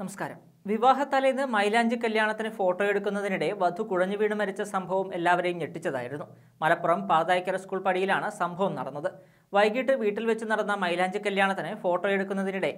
നമസ്കാരം വിവാഹ തലേന്ന് മൈലാഞ്ചി കല്യാണത്തിന് ഫോട്ടോ എടുക്കുന്നതിനിടെ വധു കുഴഞ്ഞു വീണ് മരിച്ച സംഭവം എല്ലാവരെയും ഞെട്ടിച്ചതായിരുന്നു മലപ്പുറം പാതായ്ക്കര സ്കൂൾ പടിയിലാണ് സംഭവം നടന്നത് വൈകിട്ട് വീട്ടിൽ വെച്ച് നടന്ന മൈലാഞ്ചി കല്യാണത്തിന് ഫോട്ടോ എടുക്കുന്നതിനിടെ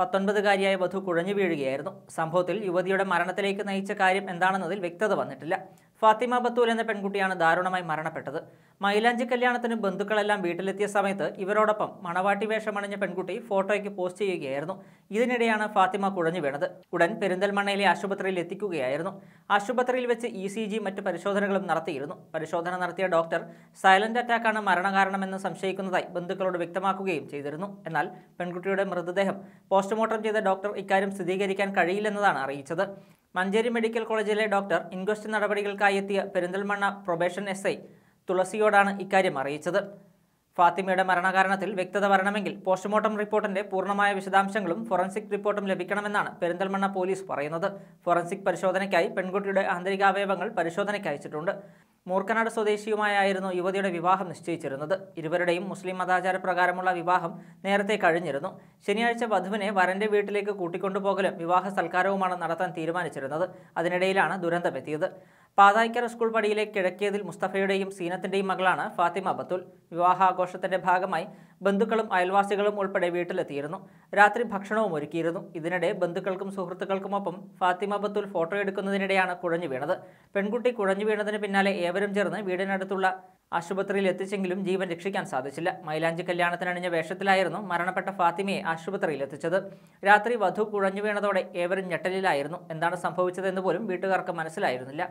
പത്തൊൻപതുകാരിയായ വധു കുഴഞ്ഞു വീഴുകയായിരുന്നു സംഭവത്തിൽ യുവതിയുടെ മരണത്തിലേക്ക് നയിച്ച കാര്യം എന്താണെന്നതിൽ വ്യക്തത വന്നിട്ടില്ല ഫാത്തിമ ബത്തൂൽ എന്ന പെൺകുട്ടിയാണ് ദാരുണമായി മരണപ്പെട്ടത് മൈലാഞ്ചി കല്യാണത്തിന് ബന്ധുക്കളെല്ലാം വീട്ടിലെത്തിയ സമയത്ത് ഇവരോടൊപ്പം മണവാട്ടി വേഷമണിഞ്ഞ പെൺകുട്ടി ഫോട്ടോയ്ക്ക് പോസ്റ്റ് ചെയ്യുകയായിരുന്നു ഇതിനിടെയാണ് ഫാത്തിമ കുഴഞ്ഞു വീണത് ഉടൻ പെരിന്തൽമണ്ണയിലെ ആശുപത്രിയിൽ എത്തിക്കുകയായിരുന്നു ആശുപത്രിയിൽ വെച്ച് ഇ സി ജി മറ്റ് പരിശോധനകളും നടത്തിയിരുന്നു പരിശോധന നടത്തിയ ഡോക്ടർ സൈലന്റ് അറ്റാക്കാണ് മരണകാരണമെന്ന് സംശയിക്കുന്നതായി ബന്ധുക്കളോട് വ്യക്തമാക്കുകയും ചെയ്തിരുന്നു എന്നാൽ പെൺകുട്ടിയുടെ മൃതദേഹം പോസ്റ്റ്മോർട്ടം ചെയ്ത ഡോക്ടർ ഇക്കാര്യം സ്ഥിരീകരിക്കാൻ കഴിയില്ലെന്നതാണ് അറിയിച്ചത് മഞ്ചേരി മെഡിക്കൽ കോളേജിലെ ഡോക്ടർ ഇൻക്വസ്റ്റ് നടപടികൾക്കായി എത്തിയ പെരിന്തൽമണ്ണ പ്രൊബേഷൻ എസ് ഐ തുളസിയോടാണ് ഇക്കാര്യം അറിയിച്ചത് ഫാത്തിമയുടെ മരണകാരണത്തിൽ വ്യക്തത വരണമെങ്കിൽ പോസ്റ്റ്മോർട്ടം റിപ്പോർട്ടിന്റെ പൂർണ്ണമായ വിശദാംശങ്ങളും ഫോറൻസിക് റിപ്പോർട്ടും ലഭിക്കണമെന്നാണ് പെരിന്തൽമണ്ണ പോലീസ് പറയുന്നത് ഫോറൻസിക് പരിശോധനയ്ക്കായി പെൺകുട്ടിയുടെ ആന്തരികാവയവങ്ങൾ പരിശോധനയ്ക്ക് അയച്ചിട്ടുണ്ട് മൂർക്കനാട് സ്വദേശിയുമായിരുന്നു യുവതിയുടെ വിവാഹം നിശ്ചയിച്ചിരുന്നത് ഇരുവരുടെയും മുസ്ലിം മതാചാരപ്രകാരമുള്ള വിവാഹം നേരത്തെ കഴിഞ്ഞിരുന്നു ശനിയാഴ്ച വധുവിനെ വരന്റെ വീട്ടിലേക്ക് കൂട്ടിക്കൊണ്ടുപോകലും വിവാഹ സൽക്കാരവുമാണ് നടത്താൻ തീരുമാനിച്ചിരുന്നത് അതിനിടയിലാണ് ദുരന്തമെത്തിയത് പാതായിക്കര സ്കൂൾ പടിയിലെ കിഴക്കേതിൽ മുസ്തഫയുടെയും സീനത്തിൻ്റെയും മകളാണ് ഫാത്തിമ ബത്തുൽ വിവാഹാഘോഷത്തിന്റെ ഭാഗമായി ബന്ധുക്കളും അയൽവാസികളും ഉൾപ്പെടെ വീട്ടിലെത്തിയിരുന്നു രാത്രി ഭക്ഷണവും ഒരുക്കിയിരുന്നു ഇതിനിടെ ബന്ധുക്കൾക്കും സുഹൃത്തുക്കൾക്കുമൊപ്പം ഫാത്തിമ ബത്തുൽ ഫോട്ടോ എടുക്കുന്നതിനിടെയാണ് കുഴഞ്ഞു വീണത് പെൺകുട്ടി കുഴഞ്ഞു വീണതിന് പിന്നാലെ ഏവരും ചേർന്ന് വീടിനടുത്തുള്ള ആശുപത്രിയിൽ എത്തിച്ചെങ്കിലും ജീവൻ രക്ഷിക്കാൻ സാധിച്ചില്ല മൈലാഞ്ചി കല്യാണത്തിനണിഞ്ഞ വേഷത്തിലായിരുന്നു മരണപ്പെട്ട ഫാത്തിമയെ ആശുപത്രിയിൽ എത്തിച്ചത് രാത്രി വധു കുഴഞ്ഞു വീണതോടെ ഏവരും ഞെട്ടലിലായിരുന്നു എന്താണ് സംഭവിച്ചതെന്ന് പോലും വീട്ടുകാർക്ക് മനസ്സിലായിരുന്നില്ല